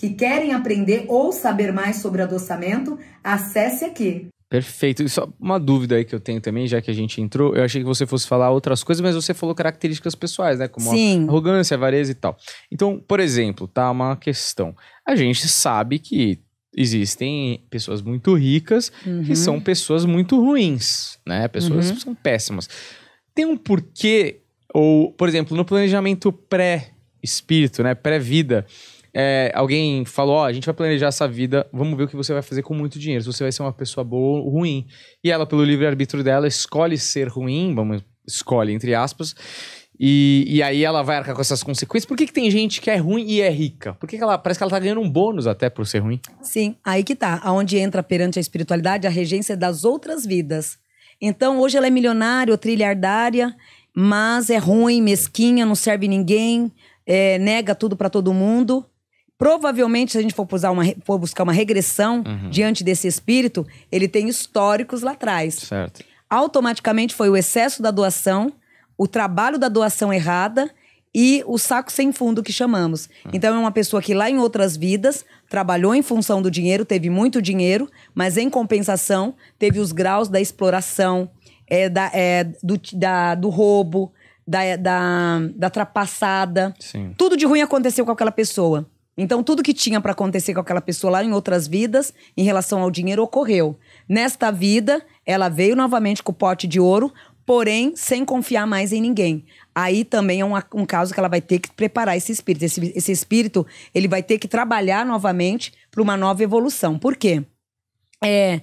que querem aprender ou saber mais sobre adoçamento, acesse aqui. Perfeito. E só uma dúvida aí que eu tenho também, já que a gente entrou. Eu achei que você fosse falar outras coisas, mas você falou características pessoais, né? Como Sim. arrogância, avareza e tal. Então, por exemplo, tá uma questão. A gente sabe que existem pessoas muito ricas uhum. que são pessoas muito ruins, né? Pessoas uhum. que são péssimas. Tem um porquê, ou, por exemplo, no planejamento pré-espírito, né? Pré-vida é, alguém falou, ó, oh, a gente vai planejar essa vida, vamos ver o que você vai fazer com muito dinheiro, se você vai ser uma pessoa boa ou ruim. E ela, pelo livre-arbítrio dela, escolhe ser ruim, vamos, escolhe entre aspas, e, e aí ela vai arcar com essas consequências. Por que, que tem gente que é ruim e é rica? Por que, que ela parece que ela tá ganhando um bônus até por ser ruim? Sim, aí que tá. Aonde entra perante a espiritualidade a regência das outras vidas. Então, hoje ela é milionária ou trilhardária, mas é ruim, mesquinha, não serve ninguém, é, nega tudo para todo mundo. Provavelmente, se a gente for, uma, for buscar uma regressão uhum. diante desse espírito, ele tem históricos lá atrás. Certo. Automaticamente foi o excesso da doação, o trabalho da doação errada e o saco sem fundo que chamamos. Uhum. Então é uma pessoa que lá em outras vidas trabalhou em função do dinheiro, teve muito dinheiro, mas em compensação teve os graus da exploração, é, da, é, do, da, do roubo, da, é, da, da Sim. Tudo de ruim aconteceu com aquela pessoa. Então, tudo que tinha para acontecer com aquela pessoa lá em outras vidas, em relação ao dinheiro, ocorreu. Nesta vida, ela veio novamente com o pote de ouro, porém sem confiar mais em ninguém. Aí também é um, um caso que ela vai ter que preparar esse espírito. Esse, esse espírito, ele vai ter que trabalhar novamente para uma nova evolução. Por quê? É,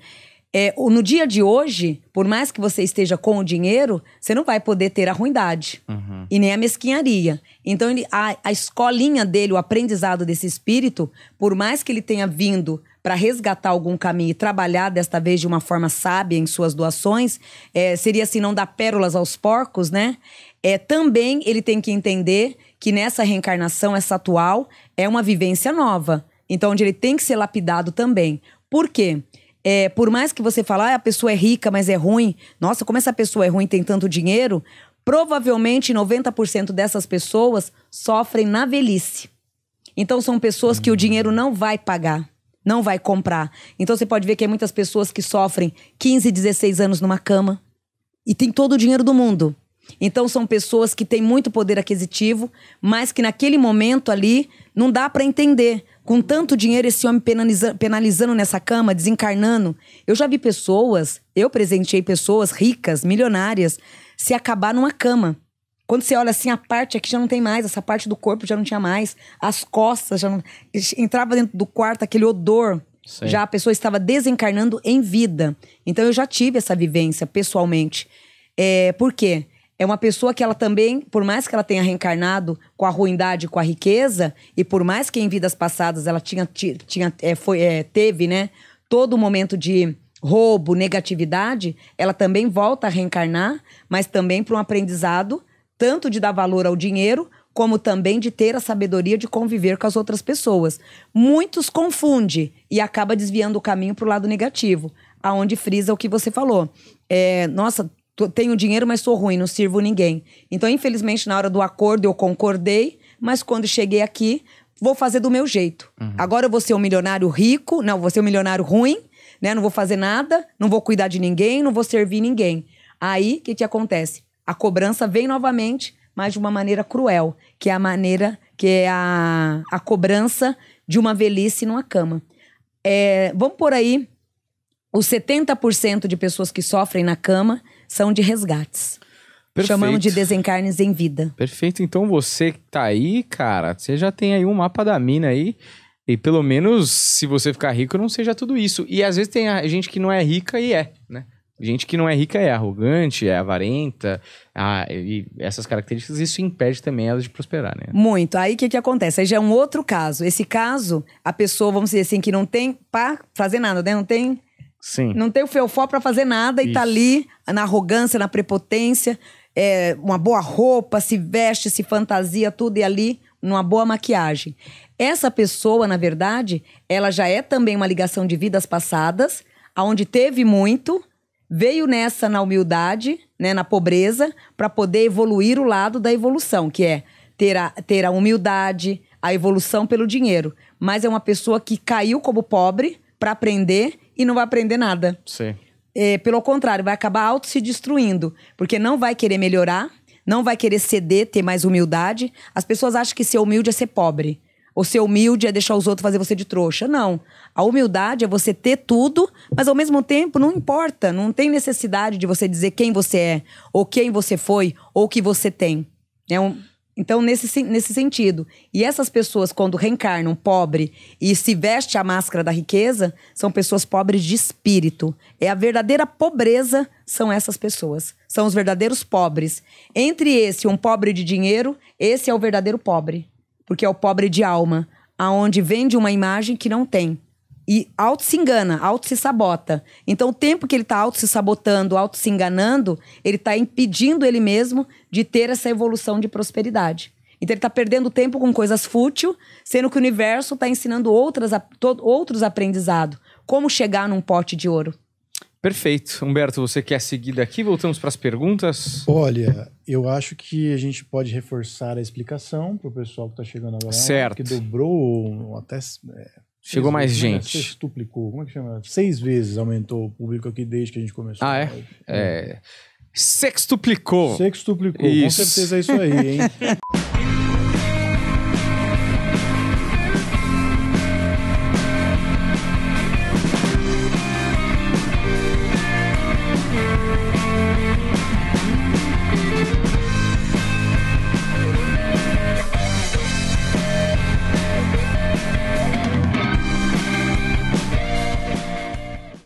é, no dia de hoje, por mais que você esteja com o dinheiro, você não vai poder ter a ruindade uhum. e nem a mesquinharia. Então, ele, a, a escolinha dele, o aprendizado desse espírito, por mais que ele tenha vindo para resgatar algum caminho e trabalhar desta vez de uma forma sábia em suas doações, é, seria assim não dar pérolas aos porcos, né? É, também ele tem que entender que nessa reencarnação, essa atual, é uma vivência nova. Então, onde ele tem que ser lapidado também. Por quê? é, por mais que você falar, ah, a pessoa é rica, mas é ruim. Nossa, como essa pessoa é ruim, tem tanto dinheiro. Provavelmente 90% dessas pessoas sofrem na velhice. Então são pessoas que o dinheiro não vai pagar, não vai comprar. Então você pode ver que há é muitas pessoas que sofrem 15, 16 anos numa cama e tem todo o dinheiro do mundo. Então são pessoas que têm muito poder aquisitivo, mas que naquele momento ali não dá para entender, com tanto dinheiro, esse homem penaliza, penalizando nessa cama, desencarnando. Eu já vi pessoas, eu presenteei pessoas ricas, milionárias, se acabar numa cama. Quando você olha assim, a parte aqui já não tem mais, essa parte do corpo já não tinha mais, as costas já não. Entrava dentro do quarto aquele odor. Sim. Já a pessoa estava desencarnando em vida. Então eu já tive essa vivência pessoalmente. É, por quê? é uma pessoa que ela também, por mais que ela tenha reencarnado com a ruindade, com a riqueza, e por mais que em vidas passadas ela tinha, tinha é, foi, é, teve, né, todo o momento de roubo, negatividade, ela também volta a reencarnar, mas também para um aprendizado, tanto de dar valor ao dinheiro, como também de ter a sabedoria de conviver com as outras pessoas. Muitos confunde e acaba desviando o caminho para o lado negativo, aonde frisa o que você falou. É, nossa, tenho dinheiro, mas sou ruim, não sirvo ninguém. Então, infelizmente, na hora do acordo eu concordei, mas quando cheguei aqui, vou fazer do meu jeito. Uhum. Agora eu vou ser um milionário rico, não, vou ser um milionário ruim, né? Não vou fazer nada, não vou cuidar de ninguém, não vou servir ninguém. Aí, o que que acontece? A cobrança vem novamente, mas de uma maneira cruel, que é a maneira, que é a, a cobrança de uma velhice numa cama. É, vamos por aí os 70% de pessoas que sofrem na cama são de resgates. Perfeito. Chamamos de desencarnes em vida. Perfeito. Então você que tá aí, cara, você já tem aí um mapa da mina aí. E pelo menos, se você ficar rico, não seja tudo isso. E às vezes tem a gente que não é rica e é, né? Gente que não é rica é arrogante, é avarenta, ah, e essas características, isso impede também elas de prosperar, né? Muito. Aí o que, que acontece? Aí já é um outro caso. Esse caso, a pessoa, vamos dizer assim, que não tem para fazer nada, né? Não tem Sim. Não tem o feofó para fazer nada Isso. e tá ali na arrogância, na prepotência, é, uma boa roupa, se veste, se fantasia, tudo e ali numa boa maquiagem. Essa pessoa, na verdade, ela já é também uma ligação de vidas passadas, aonde teve muito, veio nessa na humildade, né, na pobreza, para poder evoluir o lado da evolução, que é ter a, ter a humildade, a evolução pelo dinheiro. Mas é uma pessoa que caiu como pobre para aprender e não vai aprender nada. Sim. É, pelo contrário, vai acabar auto se destruindo, porque não vai querer melhorar, não vai querer ceder, ter mais humildade. As pessoas acham que ser humilde é ser pobre, ou ser humilde é deixar os outros fazer você de trouxa. Não. A humildade é você ter tudo, mas ao mesmo tempo não importa, não tem necessidade de você dizer quem você é, ou quem você foi, ou o que você tem. É um então, nesse, nesse sentido. E essas pessoas, quando reencarnam pobre e se veste a máscara da riqueza, são pessoas pobres de espírito. É a verdadeira pobreza são essas pessoas. São os verdadeiros pobres. Entre esse, um pobre de dinheiro, esse é o verdadeiro pobre. Porque é o pobre de alma, aonde vende uma imagem que não tem. E auto se engana, auto se sabota. Então, o tempo que ele está auto se sabotando, auto se enganando, ele está impedindo ele mesmo de ter essa evolução de prosperidade. Então, ele está perdendo tempo com coisas fútil, sendo que o universo está ensinando outras, outros aprendizados. Como chegar num pote de ouro. Perfeito. Humberto, você quer seguir daqui? Voltamos para as perguntas. Olha, eu acho que a gente pode reforçar a explicação para o pessoal que está chegando agora. É certo. Que dobrou até. É Chegou mais vezes, gente. Né? como é que chama? Seis vezes aumentou o público aqui desde que a gente começou. Ah, é? É. é. Sextuplicou. Sextuplicou, isso. com certeza é isso aí, hein?